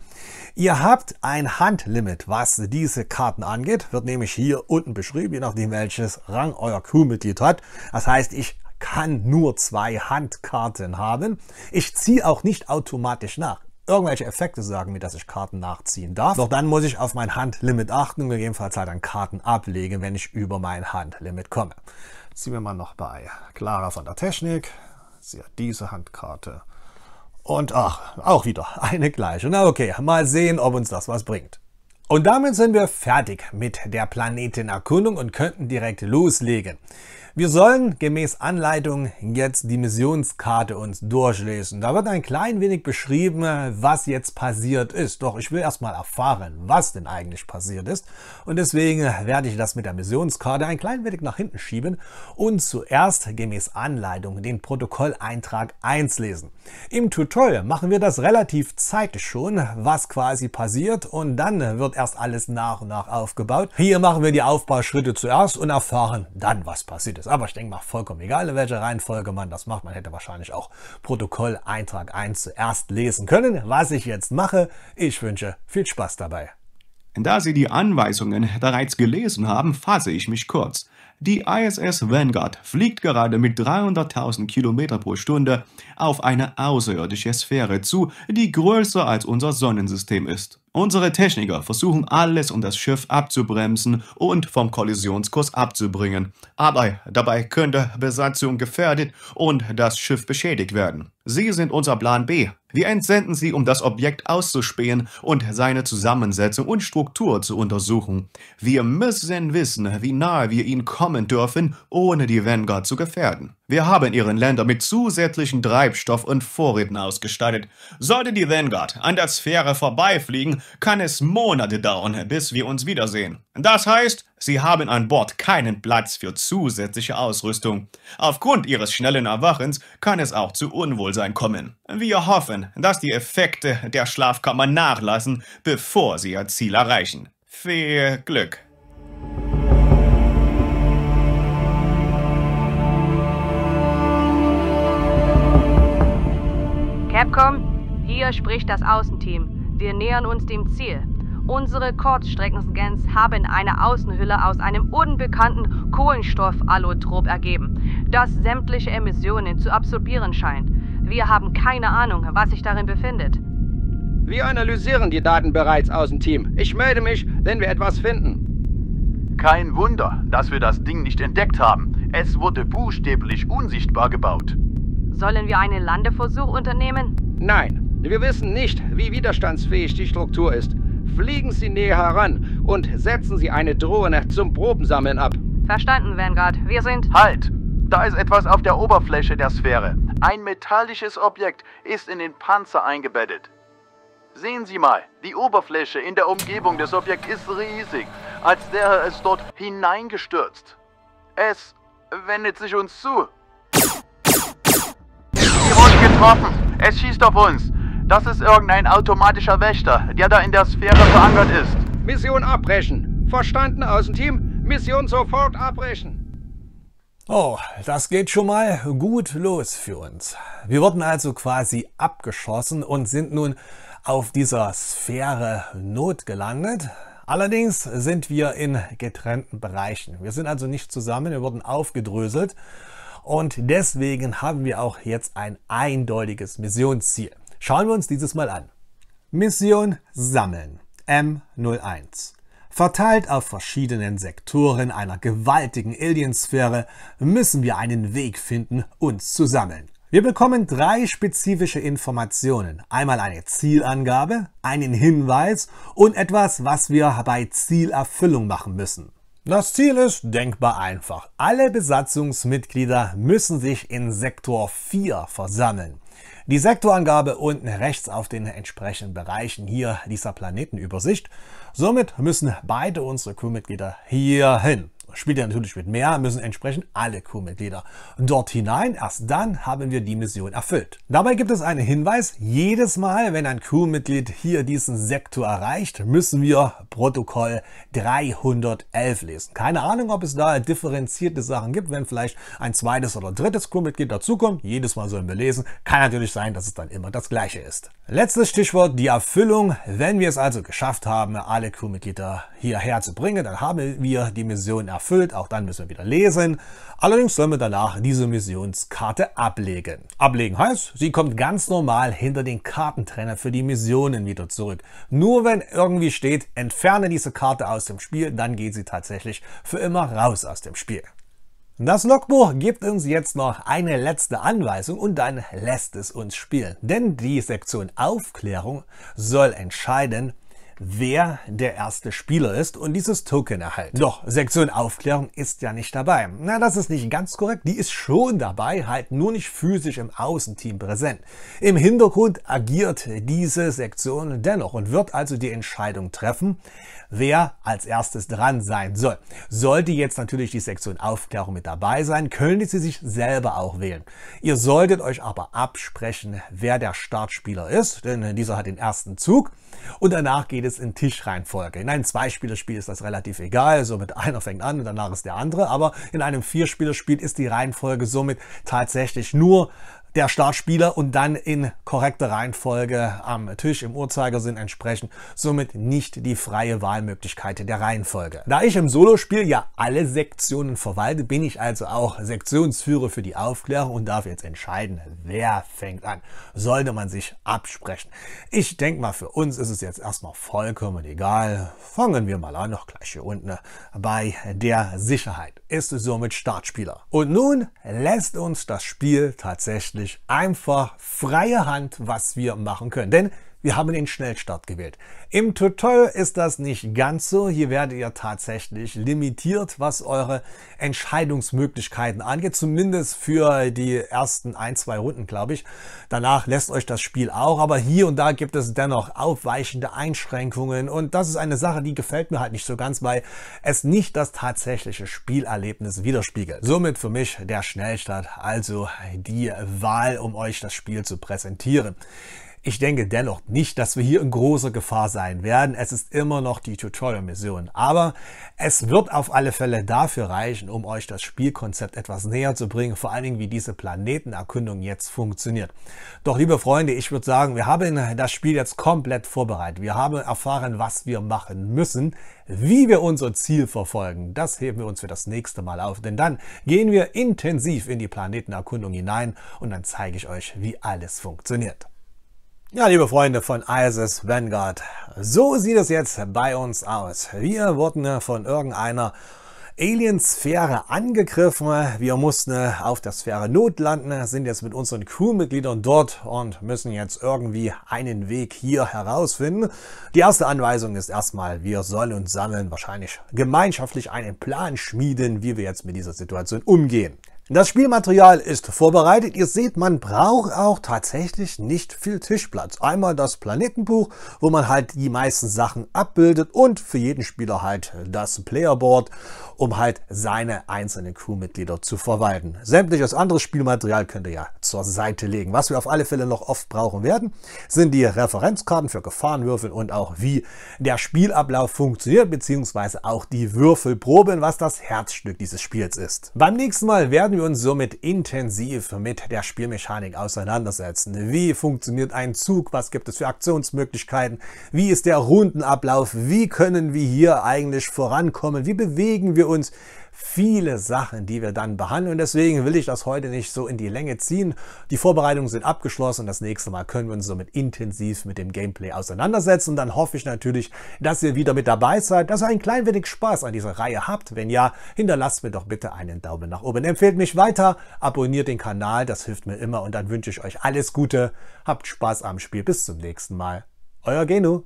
Ihr habt ein Handlimit, was diese Karten angeht. Wird nämlich hier unten beschrieben, je nachdem welches Rang euer Crewmitglied hat. Das heißt, ich kann nur zwei Handkarten haben. Ich ziehe auch nicht automatisch nach. Irgendwelche Effekte sagen mir, dass ich Karten nachziehen darf. Doch dann muss ich auf mein Handlimit achten und gegebenenfalls halt dann Karten ablegen, wenn ich über mein Handlimit komme. Ziehen wir mal noch bei Clara von der Technik. Sie hat diese Handkarte. Und ach, auch wieder eine gleiche. Na okay, mal sehen, ob uns das was bringt. Und damit sind wir fertig mit der Planetenerkundung und könnten direkt loslegen. Wir sollen gemäß Anleitung jetzt die Missionskarte uns durchlesen. Da wird ein klein wenig beschrieben, was jetzt passiert ist. Doch ich will erstmal erfahren, was denn eigentlich passiert ist. Und deswegen werde ich das mit der Missionskarte ein klein wenig nach hinten schieben und zuerst gemäß Anleitung den Protokolleintrag 1 lesen. Im Tutorial machen wir das relativ zeitig schon, was quasi passiert und dann wird erst alles nach und nach aufgebaut. Hier machen wir die Aufbauschritte zuerst und erfahren dann, was passiert ist ist. Aber ich denke mal, vollkommen egal, in welcher Reihenfolge man das macht. Man hätte wahrscheinlich auch Protokoll Eintrag 1 zuerst lesen können, was ich jetzt mache. Ich wünsche viel Spaß dabei. Da Sie die Anweisungen bereits gelesen haben, fasse ich mich kurz. Die ISS Vanguard fliegt gerade mit 300.000 km pro Stunde auf eine außerirdische Sphäre zu, die größer als unser Sonnensystem ist. Unsere Techniker versuchen alles, um das Schiff abzubremsen und vom Kollisionskurs abzubringen. Aber dabei könnte Besatzung gefährdet und das Schiff beschädigt werden. Sie sind unser Plan B. Wir entsenden sie, um das Objekt auszuspähen und seine Zusammensetzung und Struktur zu untersuchen. Wir müssen wissen, wie nahe wir ihnen kommen dürfen, ohne die Vanguard zu gefährden. Wir haben Ihren Länder mit zusätzlichen Treibstoff und Vorräten ausgestattet. Sollte die Vanguard an der Sphäre vorbeifliegen, kann es Monate dauern, bis wir uns wiedersehen. Das heißt, Sie haben an Bord keinen Platz für zusätzliche Ausrüstung. Aufgrund Ihres schnellen Erwachens kann es auch zu Unwohlsein kommen. Wir hoffen, dass die Effekte der Schlafkammer nachlassen, bevor Sie Ihr Ziel erreichen. Viel Glück! Capcom, hier spricht das Außenteam. Wir nähern uns dem Ziel. Unsere Kurzstreckenscans haben eine Außenhülle aus einem unbekannten Kohlenstoffallotrop ergeben, das sämtliche Emissionen zu absorbieren scheint. Wir haben keine Ahnung, was sich darin befindet. Wir analysieren die Daten bereits, Außenteam. Ich melde mich, wenn wir etwas finden. Kein Wunder, dass wir das Ding nicht entdeckt haben. Es wurde buchstäblich unsichtbar gebaut. Sollen wir einen Landeversuch unternehmen? Nein, wir wissen nicht, wie widerstandsfähig die Struktur ist. Fliegen Sie näher heran und setzen Sie eine Drohne zum Probensammeln ab. Verstanden, Vanguard. Wir sind... Halt! Da ist etwas auf der Oberfläche der Sphäre. Ein metallisches Objekt ist in den Panzer eingebettet. Sehen Sie mal, die Oberfläche in der Umgebung des Objekts ist riesig, als wäre es dort hineingestürzt. Es wendet sich uns zu getroffen. Es schießt auf uns. Das ist irgendein automatischer Wächter, der da in der Sphäre verankert ist. Mission abbrechen. Verstanden, Außenteam. Mission sofort abbrechen. Oh, das geht schon mal gut los für uns. Wir wurden also quasi abgeschossen und sind nun auf dieser Sphäre Not gelandet. Allerdings sind wir in getrennten Bereichen. Wir sind also nicht zusammen, wir wurden aufgedröselt und deswegen haben wir auch jetzt ein eindeutiges Missionsziel. Schauen wir uns dieses Mal an. Mission Sammeln M01. Verteilt auf verschiedenen Sektoren einer gewaltigen Aliensphäre müssen wir einen Weg finden, uns zu sammeln. Wir bekommen drei spezifische Informationen. Einmal eine Zielangabe, einen Hinweis und etwas, was wir bei Zielerfüllung machen müssen. Das Ziel ist denkbar einfach. Alle Besatzungsmitglieder müssen sich in Sektor 4 versammeln. Die Sektorangabe unten rechts auf den entsprechenden Bereichen hier dieser Planetenübersicht. Somit müssen beide unsere Crewmitglieder hier hin spielt er natürlich mit mehr, müssen entsprechend alle Crewmitglieder dort hinein. Erst dann haben wir die Mission erfüllt. Dabei gibt es einen Hinweis, jedes Mal, wenn ein Crewmitglied hier diesen Sektor erreicht, müssen wir Protokoll 311 lesen. Keine Ahnung, ob es da differenzierte Sachen gibt, wenn vielleicht ein zweites oder drittes Crewmitglied dazukommt. Jedes Mal sollen wir lesen. Kann natürlich sein, dass es dann immer das gleiche ist. Letztes Stichwort, die Erfüllung. Wenn wir es also geschafft haben, alle Crewmitglieder hierher zu bringen, dann haben wir die Mission erfüllt. Auch dann müssen wir wieder lesen. Allerdings sollen wir danach diese Missionskarte ablegen. Ablegen heißt, sie kommt ganz normal hinter den Kartentrenner für die Missionen wieder zurück. Nur wenn irgendwie steht, entferne diese Karte aus dem Spiel, dann geht sie tatsächlich für immer raus aus dem Spiel. Das Logbuch gibt uns jetzt noch eine letzte Anweisung und dann lässt es uns spielen. Denn die Sektion Aufklärung soll entscheiden, wer der erste Spieler ist und dieses Token erhalten. Doch Sektion Aufklärung ist ja nicht dabei. Na, das ist nicht ganz korrekt. Die ist schon dabei, halt nur nicht physisch im Außenteam präsent. Im Hintergrund agiert diese Sektion dennoch und wird also die Entscheidung treffen, wer als erstes dran sein soll. Sollte jetzt natürlich die Sektion Aufklärung mit dabei sein, können sie sich selber auch wählen. Ihr solltet euch aber absprechen, wer der Startspieler ist, denn dieser hat den ersten Zug. Und danach geht es in Tischreihenfolge. In einem Zweispielerspiel ist das relativ egal. Somit einer fängt an und danach ist der andere. Aber in einem Vierspielerspiel ist die Reihenfolge somit tatsächlich nur der Startspieler und dann in korrekter Reihenfolge am Tisch im Uhrzeigersinn entsprechen, somit nicht die freie Wahlmöglichkeit der Reihenfolge. Da ich im Solospiel ja alle Sektionen verwalte, bin ich also auch Sektionsführer für die Aufklärung und darf jetzt entscheiden, wer fängt an. Sollte man sich absprechen. Ich denke mal, für uns ist es jetzt erstmal vollkommen egal. Fangen wir mal an, noch gleich hier unten ne, bei der Sicherheit. Ist somit Startspieler. Und nun lässt uns das Spiel tatsächlich wirklich einfach freie Hand, was wir machen können. Denn wir haben den Schnellstart gewählt. Im Tutorial ist das nicht ganz so. Hier werdet ihr tatsächlich limitiert, was eure Entscheidungsmöglichkeiten angeht. Zumindest für die ersten ein, zwei Runden, glaube ich. Danach lässt euch das Spiel auch. Aber hier und da gibt es dennoch aufweichende Einschränkungen. Und das ist eine Sache, die gefällt mir halt nicht so ganz, weil es nicht das tatsächliche Spielerlebnis widerspiegelt. Somit für mich der Schnellstart, also die Wahl, um euch das Spiel zu präsentieren. Ich denke dennoch nicht, dass wir hier in großer Gefahr sein werden. Es ist immer noch die Tutorial-Mission. Aber es wird auf alle Fälle dafür reichen, um euch das Spielkonzept etwas näher zu bringen, vor allen Dingen, wie diese Planetenerkundung jetzt funktioniert. Doch, liebe Freunde, ich würde sagen, wir haben das Spiel jetzt komplett vorbereitet. Wir haben erfahren, was wir machen müssen, wie wir unser Ziel verfolgen. Das heben wir uns für das nächste Mal auf, denn dann gehen wir intensiv in die Planetenerkundung hinein und dann zeige ich euch, wie alles funktioniert. Ja, liebe Freunde von ISIS Vanguard, so sieht es jetzt bei uns aus. Wir wurden äh, von irgendeiner Aliensphäre angegriffen. Wir mussten äh, auf der Sphäre Not landen, sind jetzt mit unseren Crewmitgliedern dort und müssen jetzt irgendwie einen Weg hier herausfinden. Die erste Anweisung ist erstmal, wir sollen uns sammeln, wahrscheinlich gemeinschaftlich einen Plan schmieden, wie wir jetzt mit dieser Situation umgehen. Das Spielmaterial ist vorbereitet. Ihr seht, man braucht auch tatsächlich nicht viel Tischplatz. Einmal das Planetenbuch, wo man halt die meisten Sachen abbildet und für jeden Spieler halt das Playerboard, um halt seine einzelnen Crewmitglieder zu verwalten. Sämtliches anderes Spielmaterial könnt ihr ja zur Seite legen. Was wir auf alle Fälle noch oft brauchen werden, sind die Referenzkarten für Gefahrenwürfel und auch wie der Spielablauf funktioniert, beziehungsweise auch die Würfelproben, was das Herzstück dieses Spiels ist. Beim nächsten Mal werden werden wir uns somit intensiv mit der Spielmechanik auseinandersetzen. Wie funktioniert ein Zug? Was gibt es für Aktionsmöglichkeiten? Wie ist der Rundenablauf? Wie können wir hier eigentlich vorankommen? Wie bewegen wir uns? viele Sachen, die wir dann behandeln. Deswegen will ich das heute nicht so in die Länge ziehen. Die Vorbereitungen sind abgeschlossen. Das nächste Mal können wir uns somit intensiv mit dem Gameplay auseinandersetzen. Und dann hoffe ich natürlich, dass ihr wieder mit dabei seid, dass ihr ein klein wenig Spaß an dieser Reihe habt. Wenn ja, hinterlasst mir doch bitte einen Daumen nach oben. Empfehlt mich weiter, abonniert den Kanal, das hilft mir immer. Und dann wünsche ich euch alles Gute. Habt Spaß am Spiel. Bis zum nächsten Mal. Euer Genu.